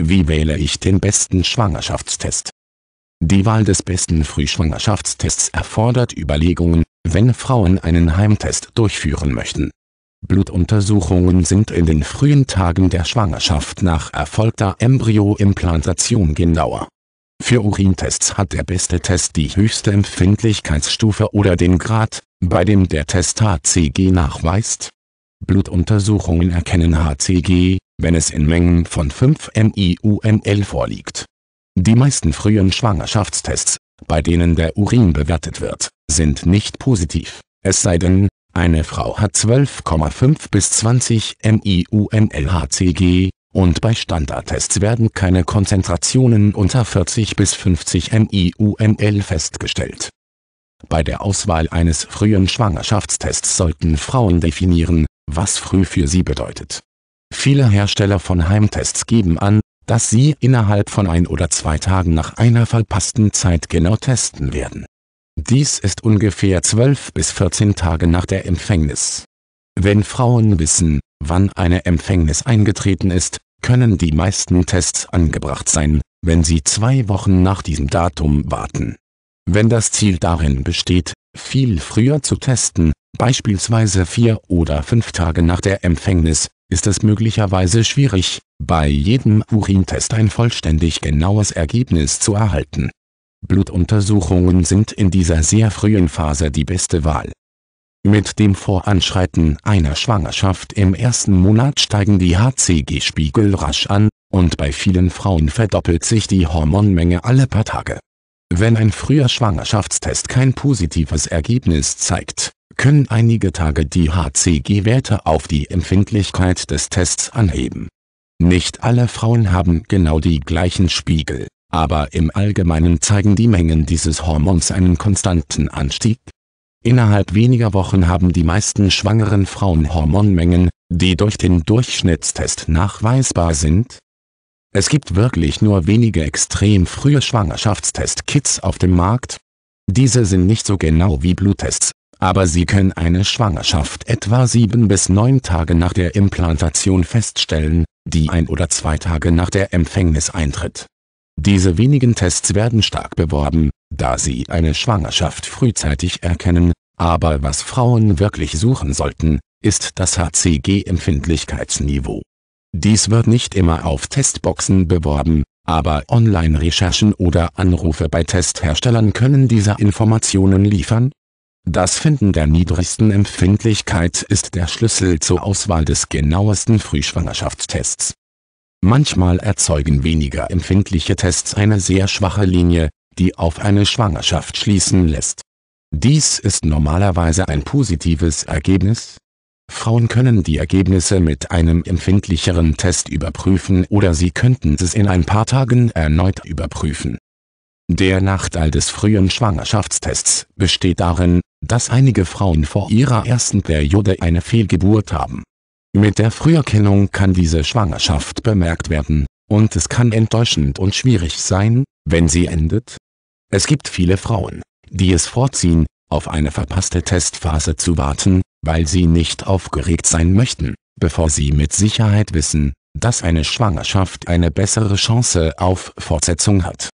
Wie wähle ich den besten Schwangerschaftstest? Die Wahl des besten Frühschwangerschaftstests erfordert Überlegungen, wenn Frauen einen Heimtest durchführen möchten. Blutuntersuchungen sind in den frühen Tagen der Schwangerschaft nach erfolgter Embryoimplantation genauer. Für Urintests hat der beste Test die höchste Empfindlichkeitsstufe oder den Grad, bei dem der Test HCG nachweist. Blutuntersuchungen erkennen HCG, wenn es in Mengen von 5 MIUML vorliegt. Die meisten frühen Schwangerschaftstests, bei denen der Urin bewertet wird, sind nicht positiv, es sei denn, eine Frau hat 12,5 bis 20 MIUML HCG, und bei Standardtests werden keine Konzentrationen unter 40 bis 50 MIUML festgestellt. Bei der Auswahl eines frühen Schwangerschaftstests sollten Frauen definieren, was früh für sie bedeutet Viele Hersteller von Heimtests geben an, dass sie innerhalb von ein oder zwei Tagen nach einer verpassten Zeit genau testen werden. Dies ist ungefähr 12 bis 14 Tage nach der Empfängnis. Wenn Frauen wissen, wann eine Empfängnis eingetreten ist, können die meisten Tests angebracht sein, wenn sie zwei Wochen nach diesem Datum warten. Wenn das Ziel darin besteht, viel früher zu testen, beispielsweise vier oder fünf Tage nach der Empfängnis, ist es möglicherweise schwierig, bei jedem Urintest ein vollständig genaues Ergebnis zu erhalten. Blutuntersuchungen sind in dieser sehr frühen Phase die beste Wahl. Mit dem Voranschreiten einer Schwangerschaft im ersten Monat steigen die HCG-Spiegel rasch an, und bei vielen Frauen verdoppelt sich die Hormonmenge alle paar Tage. Wenn ein früher Schwangerschaftstest kein positives Ergebnis zeigt, können einige Tage die HCG-Werte auf die Empfindlichkeit des Tests anheben. Nicht alle Frauen haben genau die gleichen Spiegel, aber im Allgemeinen zeigen die Mengen dieses Hormons einen konstanten Anstieg. Innerhalb weniger Wochen haben die meisten schwangeren Frauen Hormonmengen, die durch den Durchschnittstest nachweisbar sind. Es gibt wirklich nur wenige extrem frühe Schwangerschaftstest-Kits auf dem Markt. Diese sind nicht so genau wie Bluttests, aber sie können eine Schwangerschaft etwa sieben bis neun Tage nach der Implantation feststellen, die ein oder zwei Tage nach der Empfängnis eintritt. Diese wenigen Tests werden stark beworben, da sie eine Schwangerschaft frühzeitig erkennen, aber was Frauen wirklich suchen sollten, ist das HCG-Empfindlichkeitsniveau. Dies wird nicht immer auf Testboxen beworben, aber Online-Recherchen oder Anrufe bei Testherstellern können diese Informationen liefern, das Finden der niedrigsten Empfindlichkeit ist der Schlüssel zur Auswahl des genauesten Frühschwangerschaftstests. Manchmal erzeugen weniger empfindliche Tests eine sehr schwache Linie, die auf eine Schwangerschaft schließen lässt. Dies ist normalerweise ein positives Ergebnis. Frauen können die Ergebnisse mit einem empfindlicheren Test überprüfen oder sie könnten es in ein paar Tagen erneut überprüfen. Der Nachteil des frühen Schwangerschaftstests besteht darin, dass einige Frauen vor ihrer ersten Periode eine Fehlgeburt haben. Mit der Früherkennung kann diese Schwangerschaft bemerkt werden, und es kann enttäuschend und schwierig sein, wenn sie endet. Es gibt viele Frauen, die es vorziehen, auf eine verpasste Testphase zu warten, weil sie nicht aufgeregt sein möchten, bevor sie mit Sicherheit wissen, dass eine Schwangerschaft eine bessere Chance auf Fortsetzung hat.